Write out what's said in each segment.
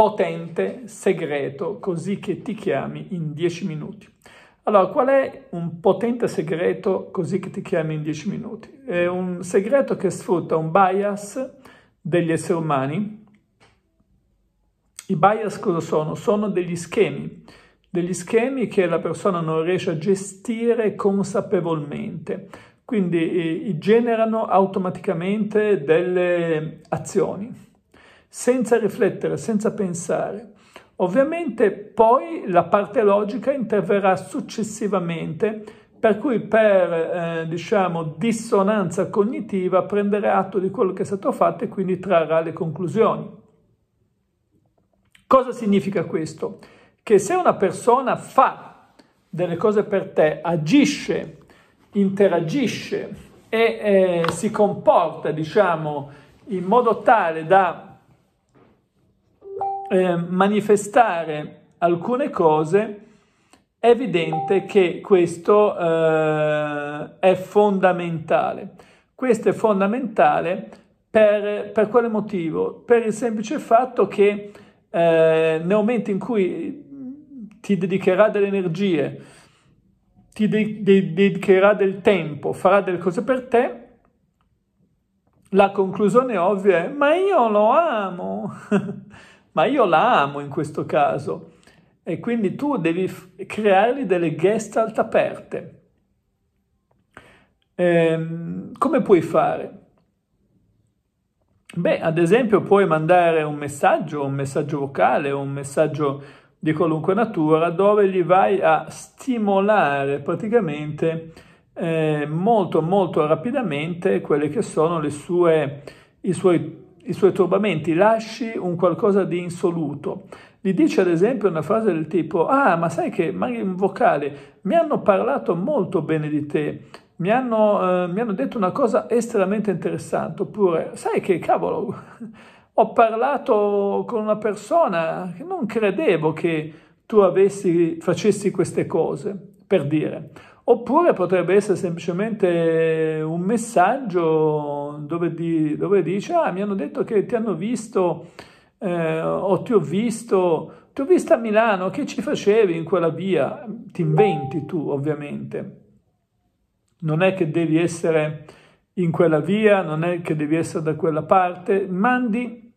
potente, segreto, così che ti chiami in 10 minuti. Allora, qual è un potente segreto così che ti chiami in 10 minuti? È un segreto che sfrutta un bias degli esseri umani. I bias cosa sono? Sono degli schemi, degli schemi che la persona non riesce a gestire consapevolmente. Quindi eh, generano automaticamente delle azioni senza riflettere, senza pensare. Ovviamente poi la parte logica interverrà successivamente, per cui per eh, diciamo, dissonanza cognitiva prenderà atto di quello che è stato fatto e quindi trarrà le conclusioni. Cosa significa questo? Che se una persona fa delle cose per te, agisce, interagisce e eh, si comporta, diciamo, in modo tale da eh, manifestare alcune cose, è evidente che questo eh, è fondamentale. Questo è fondamentale per, per, quale motivo? Per il semplice fatto che eh, nel momento in cui ti dedicherà delle energie, ti de- de- dedicherà del tempo, farà delle cose per te, la conclusione ovvia è ma io lo amo. ma io la amo in questo caso e quindi tu devi f- creargli delle gestalt aperte. Ehm, come puoi fare? Beh, ad esempio puoi mandare un messaggio, un messaggio vocale, un messaggio di qualunque natura, dove gli vai a stimolare praticamente eh, molto molto rapidamente quelle che sono le sue, i suoi i suoi turbamenti, lasci un qualcosa di insoluto. Gli dice ad esempio una frase del tipo, ah ma sai che, magari un vocale, mi hanno parlato molto bene di te, mi hanno, eh, mi hanno detto una cosa estremamente interessante, oppure, sai che cavolo, ho parlato con una persona che non credevo che tu avessi, facessi queste cose, per dire. Oppure potrebbe essere semplicemente un messaggio dove, di, dove, dice, ah, mi hanno detto che ti hanno visto eh, o ti ho visto, ti ho visto a Milano, che ci facevi in quella via? Ti inventi tu, ovviamente. Non è che devi essere in quella via, non è che devi essere da quella parte, mandi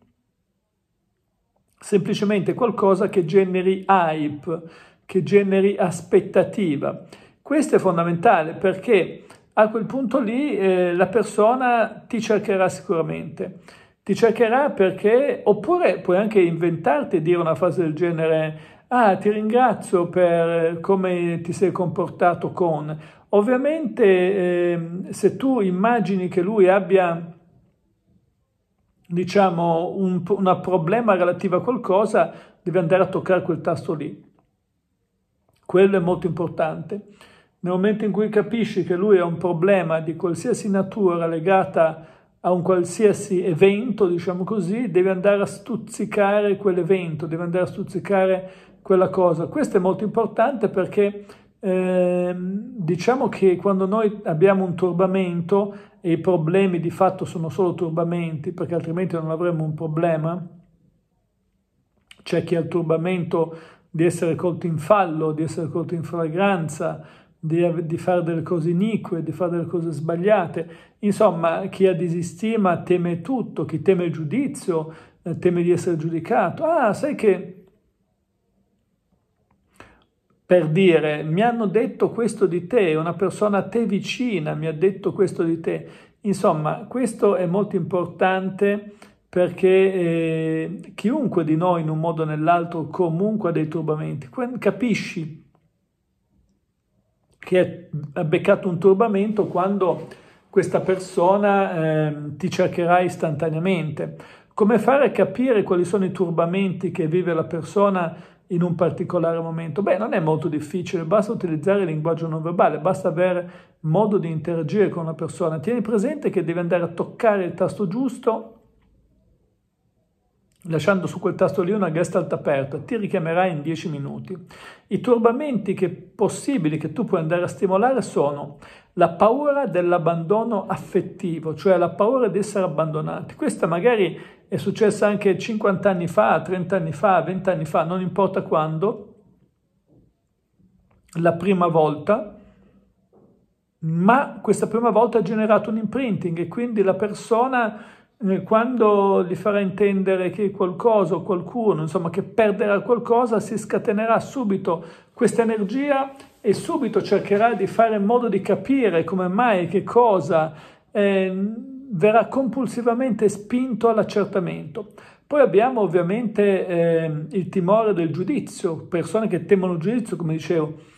semplicemente qualcosa che generi hype, che generi aspettativa. Questo è fondamentale perché a quel punto lì eh, la persona ti cercherà sicuramente. Ti cercherà perché, oppure puoi anche inventarti e dire una frase del genere, ah ti ringrazio per come ti sei comportato con. Ovviamente eh, se tu immagini che lui abbia diciamo un, una problema relativo a qualcosa, devi andare a toccare quel tasto lì. Quello è molto importante. Nel momento in cui capisci che lui ha un problema di qualsiasi natura legata a un qualsiasi evento, diciamo così, devi andare a stuzzicare quell'evento, devi andare a stuzzicare quella cosa. Questo è molto importante perché eh, diciamo che quando noi abbiamo un turbamento e i problemi di fatto sono solo turbamenti, perché altrimenti non avremmo un problema, c'è chi ha il turbamento di essere colto in fallo, di essere colto in fragranza, di, di fare delle cose inique, di fare delle cose sbagliate. Insomma, chi ha disistima teme tutto, chi teme il giudizio, eh, teme di essere giudicato. Ah, sai che per dire mi hanno detto questo di te, una persona a te vicina mi ha detto questo di te. Insomma, questo è molto importante perché eh, chiunque di noi in un modo o nell'altro comunque ha dei turbamenti. Capisci che ha beccato un turbamento quando questa persona eh, ti cercherà istantaneamente. Come fare a capire quali sono i turbamenti che vive la persona in un particolare momento? Beh, non è molto difficile, basta utilizzare il linguaggio non verbale, basta avere modo di interagire con la persona. Tieni presente che devi andare a toccare il tasto giusto lasciando su quel tasto lì una gestalt aperta, ti richiamerà in 10 minuti. I turbamenti che possibili che tu puoi andare a stimolare sono la paura dell'abbandono affettivo, cioè la paura di essere abbandonati. Questa magari è successa anche 50 anni fa, 30 anni fa, 20 anni fa, non importa quando, la prima volta, ma questa prima volta ha generato un imprinting e quindi la persona eh, quando gli farà intendere che qualcosa o qualcuno, insomma, che perderà qualcosa, si scatenerà subito questa energia e subito cercherà di fare in modo di capire come mai, che cosa, eh, verrà compulsivamente spinto all'accertamento. Poi abbiamo ovviamente eh, il timore del giudizio, persone che temono il giudizio, come dicevo,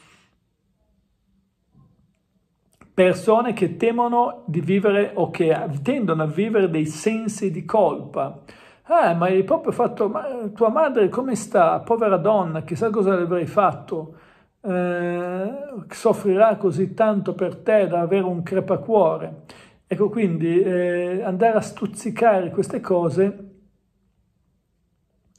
persone che temono di vivere o che tendono a vivere dei sensi di colpa. Ah, ma hai proprio fatto, ma tua madre come sta? Povera donna, chissà cosa le avrei fatto. Eh, soffrirà così tanto per te da avere un crepacuore. Ecco, quindi eh, andare a stuzzicare queste cose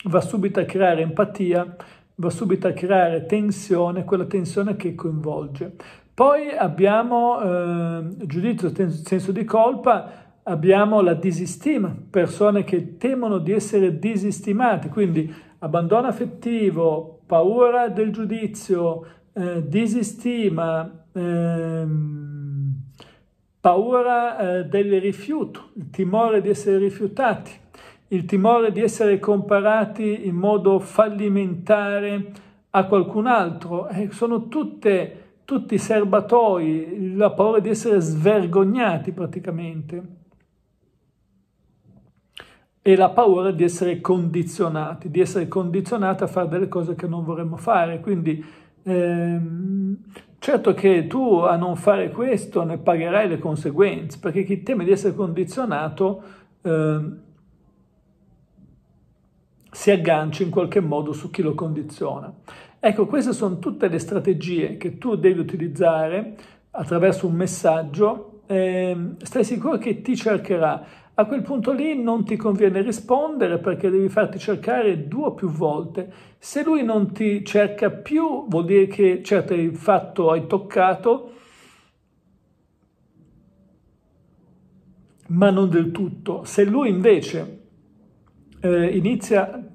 va subito a creare empatia, va subito a creare tensione, quella tensione che coinvolge. Poi abbiamo eh, giudizio, senso di colpa, abbiamo la disistima, persone che temono di essere disistimate, quindi abbandono affettivo, paura del giudizio, eh, disistima, ehm, paura eh, del rifiuto, il timore di essere rifiutati, il timore di essere comparati in modo fallimentare a qualcun altro. Eh, sono tutte tutti i serbatoi, la paura di essere svergognati praticamente e la paura di essere condizionati, di essere condizionati a fare delle cose che non vorremmo fare. Quindi ehm, certo che tu a non fare questo ne pagherai le conseguenze, perché chi teme di essere condizionato ehm, si aggancia in qualche modo su chi lo condiziona. Ecco, queste sono tutte le strategie che tu devi utilizzare attraverso un messaggio. Eh, stai sicuro che ti cercherà. A quel punto lì non ti conviene rispondere perché devi farti cercare due o più volte. Se lui non ti cerca più, vuol dire che certo hai fatto, hai toccato, ma non del tutto. Se lui invece eh, inizia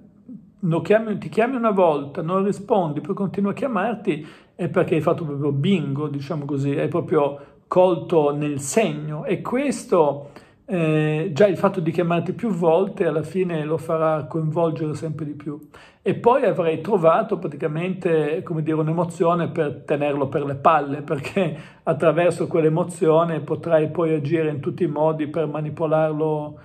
chiami, ti chiami una volta, non rispondi, poi continua a chiamarti, è perché hai fatto proprio bingo, diciamo così, hai proprio colto nel segno e questo eh, già il fatto di chiamarti più volte alla fine lo farà coinvolgere sempre di più e poi avrai trovato praticamente come dire un'emozione per tenerlo per le palle perché attraverso quell'emozione potrai poi agire in tutti i modi per manipolarlo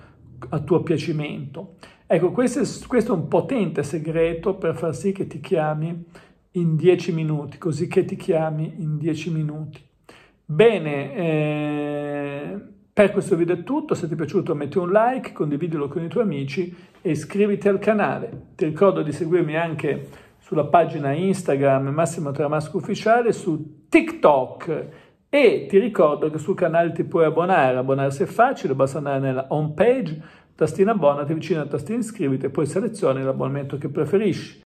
a tuo piacimento Ecco, questo è, questo è un potente segreto per far sì che ti chiami in 10 minuti, così che ti chiami in 10 minuti. Bene, eh, per questo video è tutto, se ti è piaciuto metti un like, condividilo con i tuoi amici e iscriviti al canale. Ti ricordo di seguirmi anche sulla pagina Instagram Massimo Tramasco Ufficiale, su TikTok e ti ricordo che sul canale ti puoi abbonare, abbonarsi è facile, basta andare nella home page Tastina abbonati, vicino al tastino iscriviti e poi selezioni l'abbonamento che preferisci.